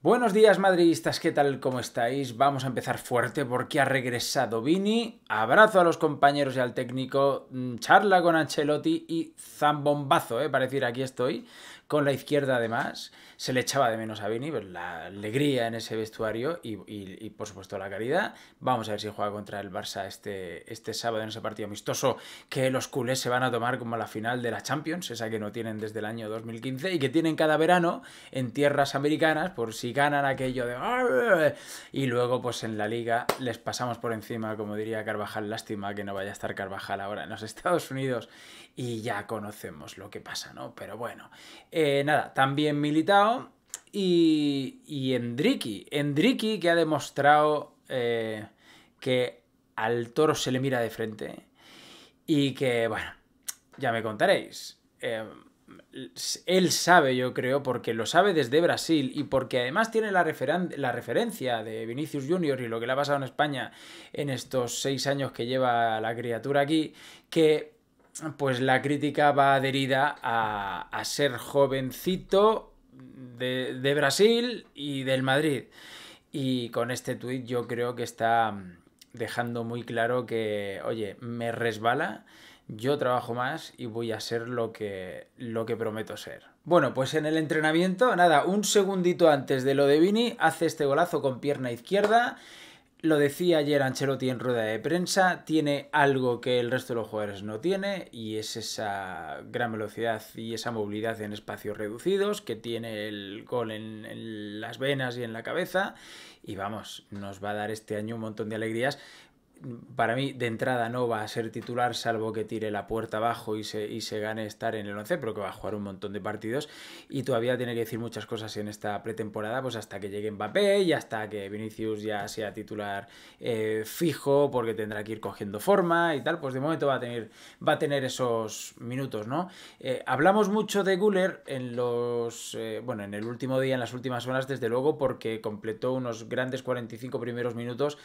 Buenos días madridistas, ¿qué tal? ¿Cómo estáis? Vamos a empezar fuerte porque ha regresado Vini. Abrazo a los compañeros y al técnico, mm, charla con Ancelotti y zambombazo, ¿eh? Para decir aquí estoy con la izquierda además, se le echaba de menos a Vini, pues la alegría en ese vestuario y, por supuesto la caridad. Vamos a ver si juega contra el Barça este, este sábado en ese partido amistoso que los culés se van a tomar como la final de la Champions, esa que no tienen desde el año 2015 y que tienen cada verano en tierras americanas por si ganan aquello de... Y luego pues en la liga les pasamos por encima, como diría Carvajal, lástima que no vaya a estar Carvajal ahora en los Estados Unidos y ya conocemos lo que pasa, ¿no? Pero bueno, eh, nada, también Militao y, y Endriki. Endriki que ha demostrado eh, que al toro se le mira de frente y que, bueno, ya me contaréis. Eh, él sabe, yo creo, porque lo sabe desde Brasil y porque además tiene la, la, referencia de Vinicius Jr. y lo que le ha pasado en España en estos seis años que lleva la criatura aquí, que pues la crítica va adherida a, ser jovencito de, Brasil y del Madrid. Y con este tuit yo creo que está dejando muy claro que, oye, me resbala, yo trabajo más y voy a ser lo que, lo que prometo ser. Bueno, pues en el entrenamiento, nada, un segundito antes de lo de Vini, hace este golazo con pierna izquierda lo decía ayer Ancelotti en rueda de prensa, tiene algo que el resto de los jugadores no tiene y es esa gran velocidad y esa movilidad en espacios reducidos que tiene el gol en, las venas y en la cabeza y vamos, nos va a dar este año un montón de alegrías para mí de entrada no va a ser titular salvo que tire la puerta abajo y se, y se gane estar en el 11, pero que va a jugar un montón de partidos y todavía tiene que decir muchas cosas en esta pretemporada, pues hasta que llegue Mbappé y hasta que Vinicius ya sea titular eh, fijo porque tendrá que ir cogiendo forma y tal, pues de momento va a tener, va a tener esos minutos, ¿no? Eh, hablamos mucho de Guller en los, eh, bueno, en el último día, en las últimas horas, desde luego, porque completó unos grandes 45 primeros minutos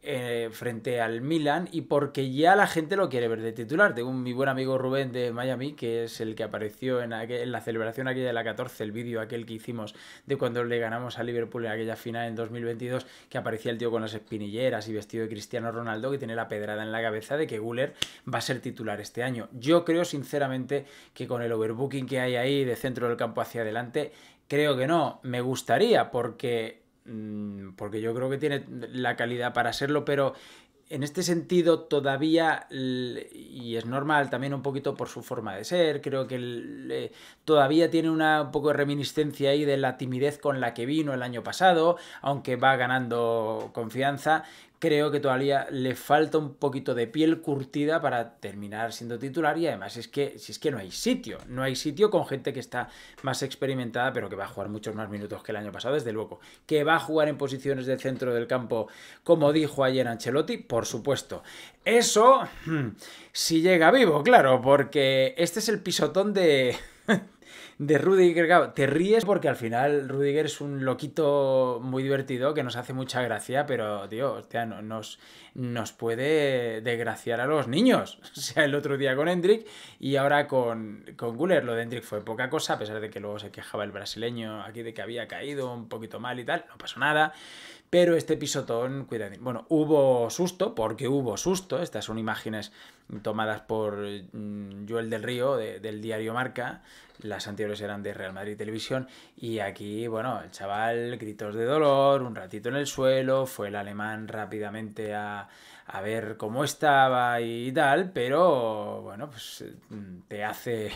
eh, frente al Milan y porque ya la gente lo quiere ver de titular. Tengo mi buen amigo Rubén de Miami, que es el que apareció en, en la celebración aquella de la 14, el vídeo aquel que hicimos de cuando le ganamos a Liverpool en aquella final en 2022, que aparecía el tío con las espinilleras y vestido de Cristiano Ronaldo, que tiene la pedrada en la cabeza de que Guller va a ser titular este año. Yo creo sinceramente que con el overbooking que hay ahí de centro del campo hacia adelante, creo que no. Me gustaría porque Mm, porque yo creo que tiene la calidad para serlo, pero en este sentido todavía, y es normal también un poquito por su forma de ser, creo que todavía tiene una, un poco de reminiscencia ahí de la timidez con la que vino el año pasado, aunque va ganando confianza, creo que todavía le falta un poquito de piel curtida para terminar siendo titular y además es que si es que no hay sitio, no hay sitio con gente que está más experimentada pero que va a jugar muchos más minutos que el año pasado desde luego, que va a jugar en posiciones de centro del campo como dijo ayer Ancelotti, por supuesto. Eso hmm, si llega vivo, claro, porque este es el pisotón de de Rudiger, claro, te ríes porque al final Rudiger es un loquito muy divertido que nos hace mucha gracia, pero, tío, hostia, no, nos, nos puede desgraciar a los niños. O sea, el otro día con Hendrik y ahora con, con Guller. Lo de Hendrik fue poca cosa, a pesar de que luego se quejaba el brasileño aquí de que había caído un poquito mal y tal, no pasó nada pero este pisotón, Bueno, hubo susto, porque hubo susto. Estas son imágenes tomadas por mm, Joel del Río del diario Marca. Las anteriores eran de Real Madrid Televisión. Y aquí, bueno, el chaval, gritos de dolor, un ratito en el suelo. Fue el alemán rápidamente a, a ver cómo estaba y tal. Pero, bueno, pues mm, te hace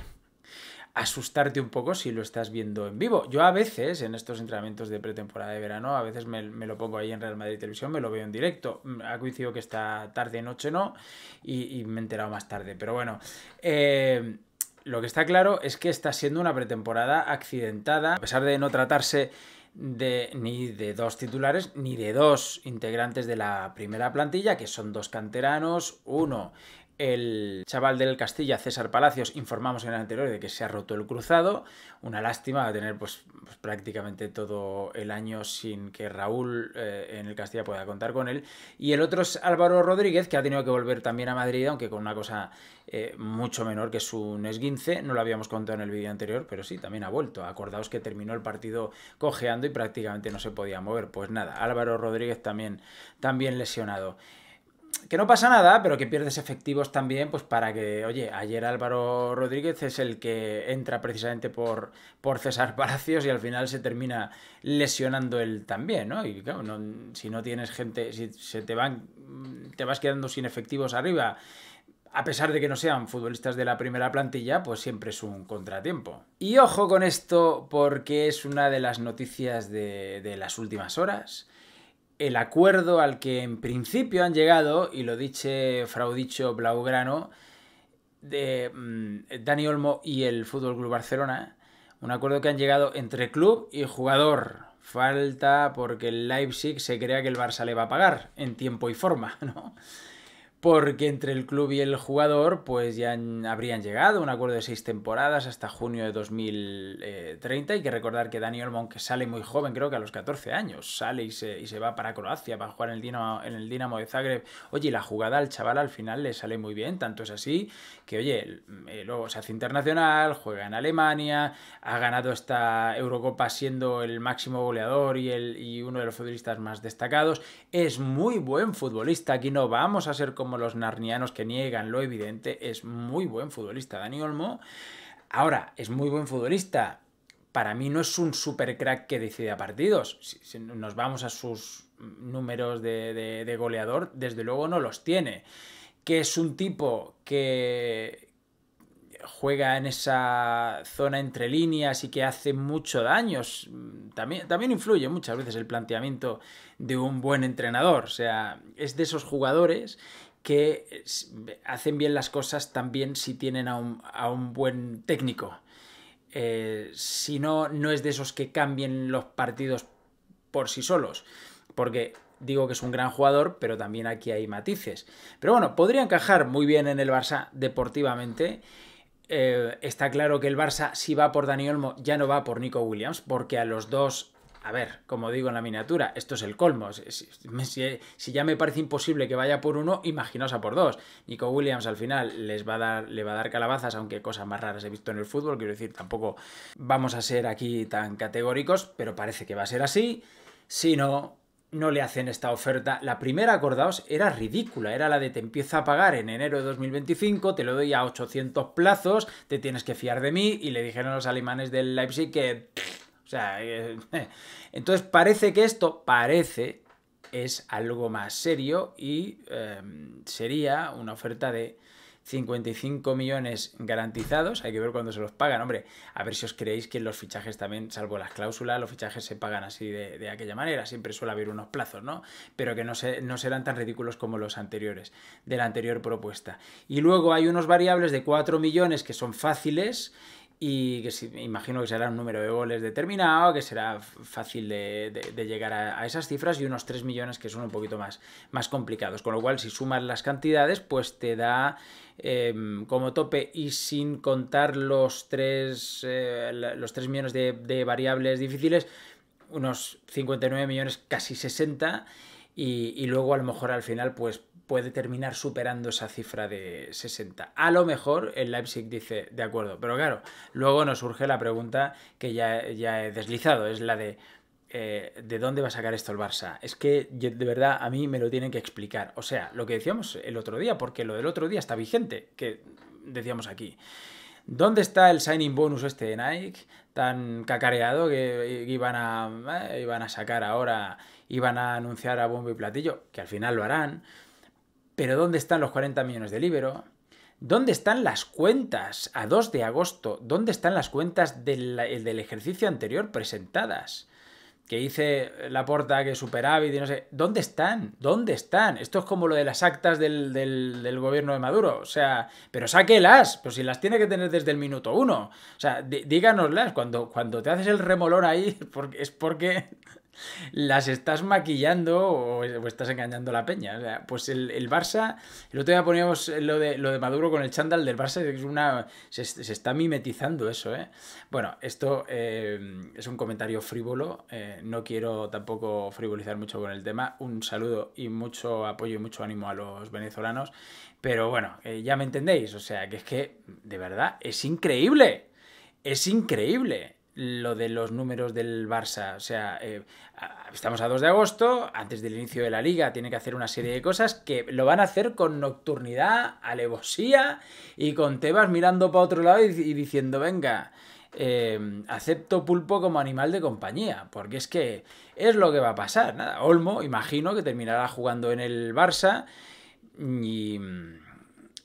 asustarte un poco si lo estás viendo en vivo. Yo a veces, en estos entrenamientos de pretemporada de verano, a veces me, lo pongo ahí en Real Madrid Televisión, me lo veo en directo. Mm, ha coincidido que está tarde, noche no, y, me he enterado más tarde. Pero bueno, eh, lo que está claro es que está siendo una pretemporada accidentada, a pesar de no tratarse de, ni de dos titulares ni de dos integrantes de la primera plantilla, que son dos canteranos, uno el chaval del Castilla, César Palacios, informamos en el anterior de que se ha roto el cruzado. Una lástima va a tener pues, pues, prácticamente todo el año sin que Raúl eh, en el Castilla pueda contar con él. Y el otro es Álvaro Rodríguez, que ha tenido que volver también a Madrid, aunque con una cosa eh, mucho menor que su un esguince. No lo habíamos contado en el vídeo anterior, pero sí, también ha vuelto. Acordaos que terminó el partido cojeando y prácticamente no se podía mover. Pues nada, Álvaro Rodríguez también, también lesionado que no pasa nada, pero que pierdes efectivos también, pues para que, oye, ayer Álvaro Rodríguez es el que entra precisamente por, por César Palacios y al final se termina lesionando él también, ¿no? Y claro, si no tienes gente, si se te van, mm, te vas quedando sin efectivos arriba, a pesar de que no sean futbolistas de la primera plantilla, pues siempre es un contratiempo. Y ojo con esto porque es una de las noticias de, de las últimas horas el acuerdo al que en principio han llegado, y lo dice Fraudicho Blaugrano, de mm, Dani Olmo y el Fútbol Club Barcelona, un acuerdo que han llegado entre club y jugador. Falta porque el Leipzig se crea que el Barça le va a pagar en tiempo y forma, ¿no? porque entre el club y el jugador pues ya habrían llegado un acuerdo de seis temporadas hasta junio de 2030. Hay eh, que recordar que Daniel Monk sale muy joven, creo que a los 14 años, sale y se, va para Croacia para jugar en el, Dinamo, en el Dinamo de Zagreb. Oye, la jugada al chaval al final le sale muy bien, tanto es así que, oye, eh, luego se hace internacional, juega en Alemania, ha ganado esta Eurocopa siendo el máximo goleador y, el, y uno de los futbolistas más destacados. Es muy buen futbolista, aquí no vamos a ser como los narnianos que niegan lo evidente, es muy buen futbolista Dani Olmo. Ahora, es muy buen futbolista. Para mí no es un super crack que decida partidos. Si, nos vamos a sus números de, goleador, desde luego no los tiene. Que es un tipo que, juega en esa zona entre líneas y que hace mucho daño. También, también, influye muchas veces el planteamiento de un buen entrenador. O sea, es de esos jugadores que hacen bien las cosas también si tienen a un, buen técnico. Eh, si no, no es de esos que cambien los partidos por sí solos. Porque digo que es un gran jugador, pero también aquí hay matices. Pero bueno, podría encajar muy bien en el Barça deportivamente. Eh, está claro que el Barça, si va por Dani Olmo, ya no va por Nico Williams, porque a los dos a ver, como digo en la miniatura, esto es el colmo. Si, ya me parece imposible que vaya por uno, imaginaos a por dos. Nico Williams al final les va a dar, le va a dar calabazas, aunque cosas más raras he visto en el fútbol. Quiero decir, tampoco vamos a ser aquí tan categóricos, pero parece que va a ser así. Si no, no le hacen esta oferta. La primera, acordaos, era ridícula, era la de te empieza a pagar en enero de 2025, te lo doy a 800 plazos, te tienes que fiar de mí y le dijeron a los alemanes del Leipzig que sea, eh, entonces parece que esto, parece, es algo más serio y em, sería una oferta de 55 millones garantizados. Hay que ver cuándo se los pagan. Hombre, a ver si os creéis que los fichajes también, salvo las cláusulas, los fichajes se pagan así de, aquella manera. Siempre suele haber unos plazos, ¿no? Pero que no, no serán tan ridículos como los anteriores, de la anterior propuesta. Y luego hay unos variables de 4 millones que son fáciles y que imagino que será un número de goles determinado, que será fácil de, llegar a, esas cifras y unos 3 millones que son un poquito más, más complicados. Con lo cual, si sumas las cantidades, pues te da em, como tope y sin contar los 3, eh, los 3 millones de, variables difíciles, unos 59 millones, casi 60. y luego a lo mejor al final pues puede terminar superando esa cifra de 60. A lo mejor el Leipzig dice, de acuerdo, pero claro, luego nos surge la pregunta que ya, ya he deslizado, es la de... Eh, ¿De dónde va a sacar esto el Barça? Es que de verdad a mí me lo tienen que explicar. O sea, lo que decíamos el otro día, porque lo del otro día está vigente, que decíamos aquí. ¿Dónde está el signing bonus este de Nike? Tan cacareado que iban a, eh, iban a sacar ahora, iban a anunciar a bombo y platillo, que al final lo harán. Pero ¿dónde están los 40 millones de libero? ¿Dónde están las cuentas a 2 de agosto? ¿Dónde están las cuentas del, ejercicio anterior presentadas? Que dice la porta que superávit y no sé. ¿Dónde están? ¿Dónde están? Esto es como lo de las actas del, gobierno de Maduro. O sea, pero sáquelas. Pues si las tiene que tener desde el minuto uno. O sea, díganoslas. Cuando, cuando te haces el remolón ahí, porque, es porque las estás maquillando o, estás engañando la peña. pues el, Barça, el otro día poníamos lo de, lo de Maduro con el chándal del Barça, es una, se, está mimetizando eso. ¿eh? Bueno, esto eh, es un comentario frívolo, eh, no quiero tampoco frivolizar mucho con el tema. Un saludo y mucho apoyo y mucho ánimo a los venezolanos, pero bueno, eh, ya me entendéis, o sea, que es que de verdad es increíble, es increíble lo de los números del Barça. O sea, eh, estamos a 2 de agosto, antes del inicio de la liga, tiene que hacer una serie de cosas que lo van a hacer con nocturnidad, alevosía y con Tebas mirando para otro lado y, diciendo, venga. Em, acepto pulpo como animal de compañía, porque es que es lo que va a pasar. Nada, Olmo, imagino que terminará jugando en el Barça y,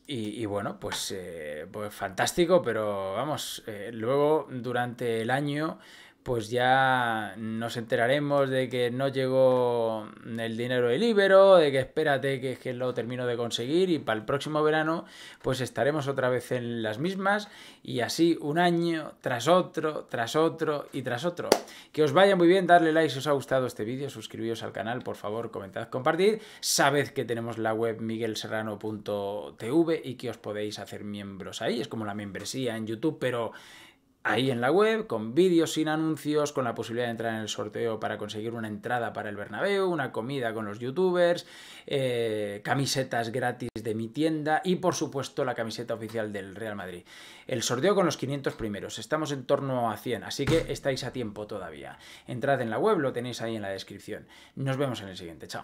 y, bueno, pues, eh, pues fantástico, pero vamos, eh, luego durante el año pues ya nos enteraremos de que no llegó el dinero del Ibero, de que espérate que, lo termino de conseguir y para el próximo verano pues estaremos otra vez en las mismas y así un año tras otro, tras otro y tras otro. Que os vaya muy bien, darle like si os ha gustado este vídeo, suscribíos al canal, por favor, comentad, compartid. Sabed que tenemos la web miguelserrano.tv y que os podéis hacer miembros ahí, es como la membresía en YouTube, pero ahí en la web, con vídeos sin anuncios, con la posibilidad de entrar en el sorteo para conseguir una entrada para el Bernabéu, una comida con los youtubers, eh, camisetas gratis de mi tienda y por supuesto la camiseta oficial del Real Madrid. El sorteo con los 500 primeros, estamos en torno a 100, así que estáis a tiempo todavía. Entrad en la web, lo tenéis ahí en la descripción. Nos vemos en el siguiente, chao.